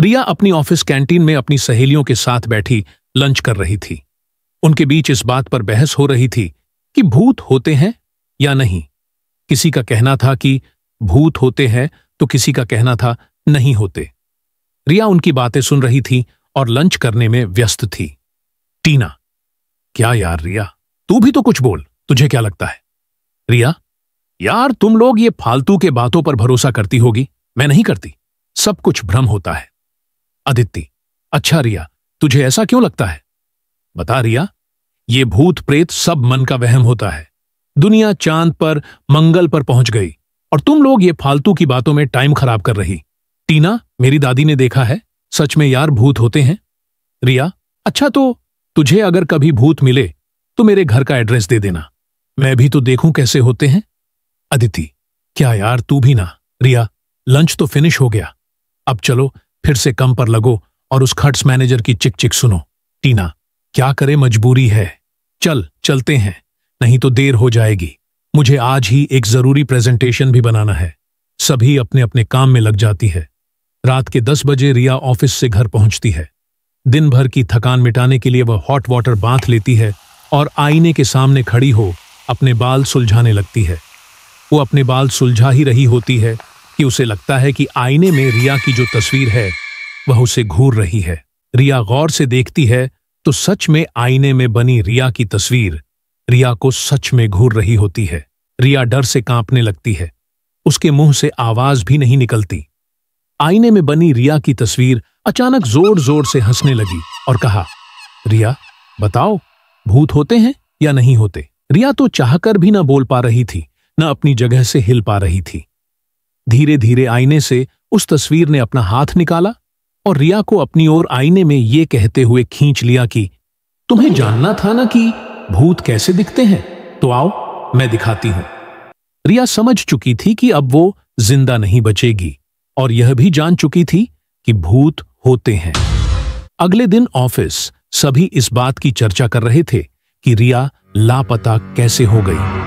रिया अपनी office canteen में अपनी सहेलियों के साथ बैठी लंच कर रही थी उनके बीच इस बात पर बहस हो रही थी कि भूत होते हैं या नहीं किसी का कहना था कि भूत होते हैं तो किसी का कहना था नहीं होते रिया उनकी बातें सुन रही थी और लंच करने में व्यस्त थी टीना क्या यार रिया तू भी तो कुछ बोल तुझे क्या लगता है रिया यार तुम लोग ये फालतू के बातों पर भरोसा करती होगी मैं नहीं करती सब कुछ भ्रम होता है आदित्य अच्छा रिया तुझे ऐसा क्यों लगता है बता रिया ये भूत प्रेत सब मन का वहम होता है दुनिया चांद पर मंगल पर पहुंच गई और तुम लोग ये फालतू की बातों में टाइम खराब कर रही टीना मेरी दादी ने देखा है सच में यार भूत होते हैं रिया अच्छा तो तुझे अगर कभी भूत मिले तो मेरे घर का एड्रेस दे देना मैं भी तो देखूं कैसे होते हैं अदिति क्या यार तू भी ना रिया लंच तो फिनिश हो गया अब चलो फिर से कम पर लगो और उस खर्च मैनेजर की चिक चिक सुनो टीना क्या करे मजबूरी है चल चलते हैं नहीं तो देर हो जाएगी मुझे आज ही एक जरूरी प्रेजेंटेशन भी बनाना है सभी अपने अपने काम में लग जाती है रात के दस बजे रिया ऑफिस से घर पहुंचती है दिन भर की थकान मिटाने के लिए वह हॉट वाटर बांध लेती है और आईने के सामने खड़ी हो अपने बाल सुलझाने लगती है वो अपने बाल सुलझा ही रही होती है कि उसे लगता है कि आईने में रिया की जो तस्वीर है वह उसे घूर रही है रिया गौर से देखती है तो सच में आईने में बनी रिया की तस्वीर रिया को सच में घूर रही होती है रिया डर से कांपने लगती है उसके मुंह से आवाज भी नहीं निकलती आईने में बनी रिया की तस्वीर अचानक जोर जोर से हंसने लगी और कहा रिया बताओ भूत होते हैं या नहीं होते रिया तो चाहकर भी ना बोल पा रही थी ना अपनी जगह से हिल पा रही थी धीरे धीरे आईने से उस तस्वीर ने अपना हाथ निकाला और रिया को अपनी ओर आईने में ये कहते हुए खींच लिया कि तुम्हें जानना था ना कि भूत कैसे दिखते हैं तो आओ मैं दिखाती हूं रिया समझ चुकी थी कि अब वो जिंदा नहीं बचेगी और यह भी जान चुकी थी कि भूत होते हैं अगले दिन ऑफिस सभी इस बात की चर्चा कर रहे थे कि रिया लापता कैसे हो गई